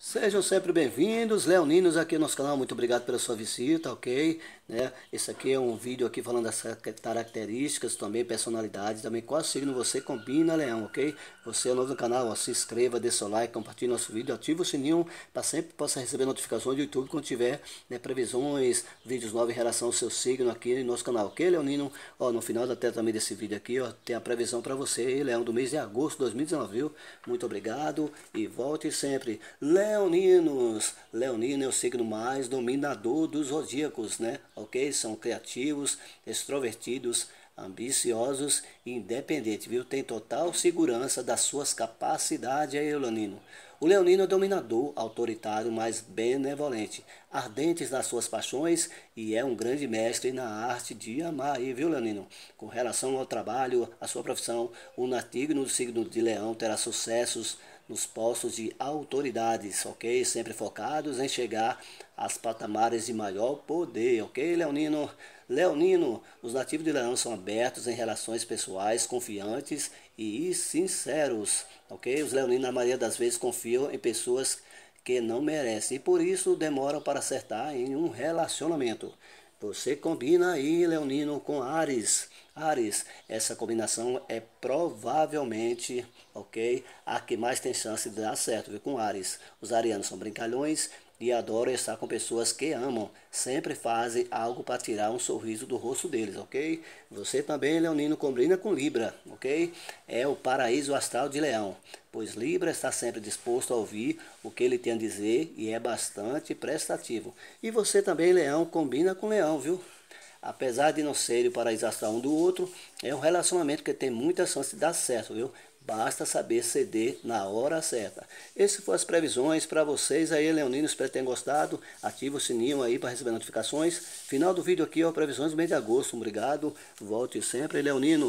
Sejam sempre bem-vindos, leoninos aqui no nosso canal, muito obrigado pela sua visita, ok? Né? Esse aqui é um vídeo aqui falando das características, também personalidades, também qual signo você combina, leão, ok? Você é novo no canal, ó, se inscreva, dê seu like, compartilhe nosso vídeo, ative o sininho para sempre possa receber notificações do YouTube quando tiver né, previsões, vídeos novos em relação ao seu signo aqui no nosso canal, ok, leonino? Ó, no final até também desse vídeo aqui, ó, tem a previsão para você, leão, do mês de agosto de 2019, viu? Muito obrigado e volte sempre, leão! leoninos. Leonino é o signo mais dominador dos zodíacos, né? Ok? São criativos, extrovertidos, ambiciosos e independentes, viu? Tem total segurança das suas capacidades aí, Leonino. O leonino é dominador, autoritário, mas benevolente, ardentes nas suas paixões e é um grande mestre na arte de amar. aí, viu, leonino? Com relação ao trabalho, à sua profissão, o natigno do signo de leão terá sucessos nos postos de autoridades, ok? Sempre focados em chegar aos patamares de maior poder, ok, Leonino? Leonino, os nativos de Leão são abertos em relações pessoais, confiantes e sinceros, ok? Os leoninos, na maioria das vezes, confiam em pessoas que não merecem e por isso demoram para acertar em um relacionamento. Você combina aí Leonino com Ares. Ares, essa combinação é provavelmente, ok? A que mais tem chance de dar certo, viu? Com Ares. Os arianos são brincalhões e adoro estar com pessoas que amam. Sempre fazem algo para tirar um sorriso do rosto deles, ok? Você também, Leonino, combina com Libra, ok? É o paraíso astral de Leão, pois Libra está sempre disposto a ouvir o que ele tem a dizer e é bastante prestativo. E você também, Leão, combina com Leão, viu? Apesar de não ser o paraíso astral um do outro, é um relacionamento que tem muita chance de dar certo, viu? Basta saber ceder na hora certa. Essas foram as previsões para vocês aí, Leonino. Espero que tenham gostado. Ative o sininho aí para receber notificações. Final do vídeo aqui, ó, previsões do mês de agosto. Obrigado. Volte sempre, Leonino.